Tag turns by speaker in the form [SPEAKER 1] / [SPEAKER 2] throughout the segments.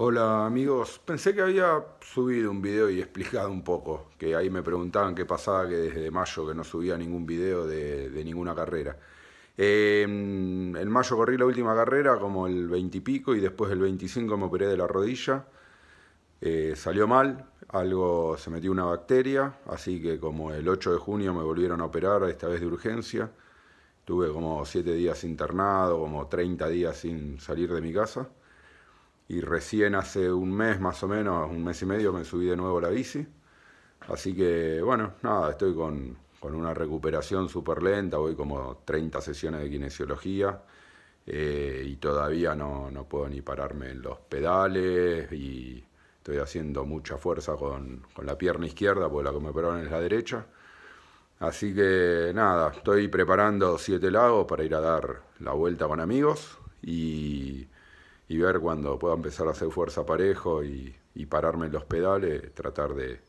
[SPEAKER 1] Hola amigos, pensé que había subido un video y explicado un poco, que ahí me preguntaban qué pasaba, que desde mayo que no subía ningún video de, ninguna carrera. Em, en mayo corrí la última carrera como el 20 y pico y después el 25 me operé de la rodilla. Eh, salió mal, algo se metió una bacteria, así que como el 8 de junio me volvieron a operar, esta vez de urgencia. Tuve como 7 días internado, como 30 días sin salir de mi casa y recién hace un mes más o menos, un mes y medio, me subí de nuevo la bici. Así que, bueno, nada, estoy con, una recuperación súper lenta, voy como 30 sesiones de kinesiología eh, y todavía no, puedo ni pararme en los pedales y estoy haciendo mucha fuerza con, la pierna izquierda, porque la que me pararon es la derecha. Así que nada, estoy preparando siete lagos para ir a dar la vuelta con amigos y y ver cuando puedo empezar a hacer fuerza parejo y, pararme en los pedales, tratar de,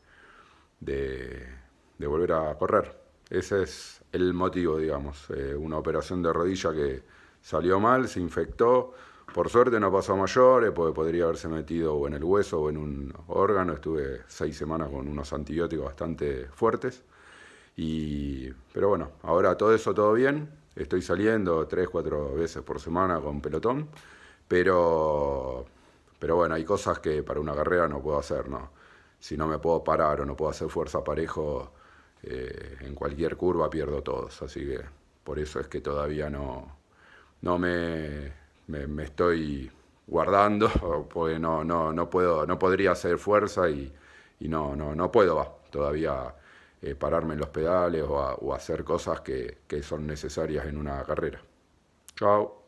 [SPEAKER 1] volver a correr. Ese es el motivo, digamos. Eh, una operación de rodilla que salió mal, se infectó. Por suerte no pasó mayor mayores, podría haberse metido en el hueso o en un órgano. Estuve seis semanas con unos antibióticos bastante fuertes. pero bueno, ahora todo eso todo bien. Estoy saliendo tres, cuatro veces por semana con pelotón. Pero, pero bueno, hay cosas que para una carrera no puedo hacer, ¿no? Si no me puedo parar o no puedo hacer fuerza parejo, eh, en cualquier curva pierdo todos. Así que por eso es que todavía no, no me, estoy guardando, porque no, no, no, puedo, no podría hacer fuerza y, no, no, no puedo todavía eh, pararme en los pedales o, hacer cosas que, que son necesarias en una carrera. Chao.